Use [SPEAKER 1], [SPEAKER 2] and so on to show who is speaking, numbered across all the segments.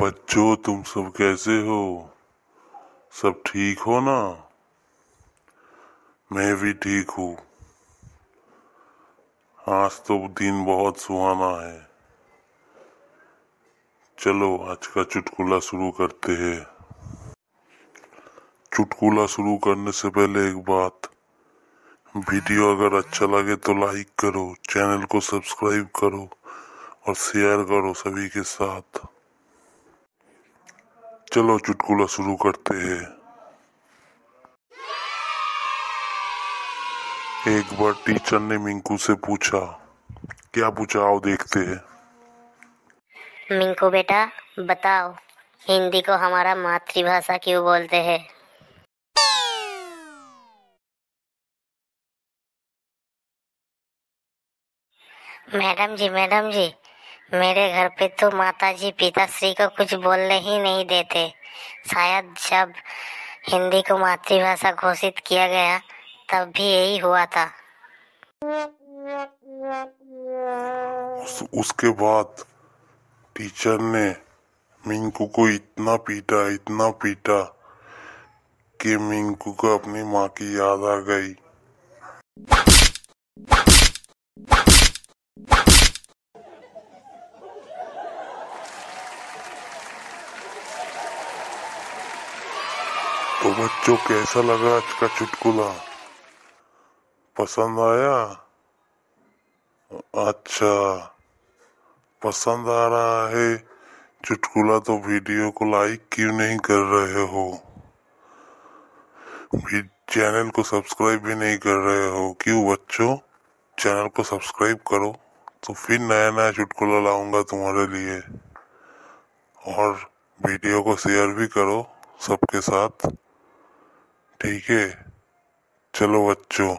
[SPEAKER 1] बच्चों तुम सब कैसे हो सब ठीक हो ना मैं भी ठीक हूँ आज तो दिन बहुत सुहाना है चलो आज का चुटकुला शुरू करते हैं चुटकुला शुरू करने से पहले एक बात वीडियो अगर अच्छा लगे तो लाइक करो चैनल को सब्सक्राइब करो और शेयर करो सभी के साथ चलो चुटकुला शुरू करते हैं एक बार टीचर ने मिंकू से पूछा क्या पूछा आओ देखते हैं
[SPEAKER 2] मिंकू बेटा बताओ हिंदी को हमारा मातृभाषा क्यों बोलते हैं मैडम जी मैडम जी मेरे घर पे तो माता पिता पिताश्री को कुछ बोलने ही नहीं देते शायद जब हिंदी को मातृभाषा घोषित किया गया तब भी यही हुआ था
[SPEAKER 1] उसके बाद टीचर ने मिंकू को इतना पीटा इतना पीटा कि मिंकू को अपनी माँ की याद आ गई तो बच्चों कैसा लगा आज का चुटकुला पसंद आया अच्छा पसंद आ रहा है चुटकुला तो वीडियो को लाइक क्यों नहीं कर रहे हो चैनल को सब्सक्राइब भी नहीं कर रहे हो क्यों बच्चों चैनल को सब्सक्राइब करो तो फिर नया नया चुटकुला लाऊंगा तुम्हारे लिए और वीडियो को शेयर भी करो सबके साथ ठीक है चलो बच्चों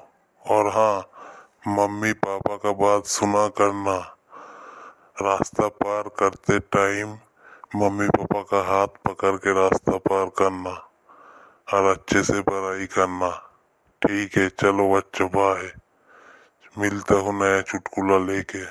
[SPEAKER 1] और हाँ मम्मी पापा का बात सुना करना रास्ता पार करते टाइम मम्मी पापा का हाथ पकड़ के रास्ता पार करना और अच्छे से पढ़ाई करना ठीक है चलो बच्चों बाय मिलता हूँ नया चुटकुला लेके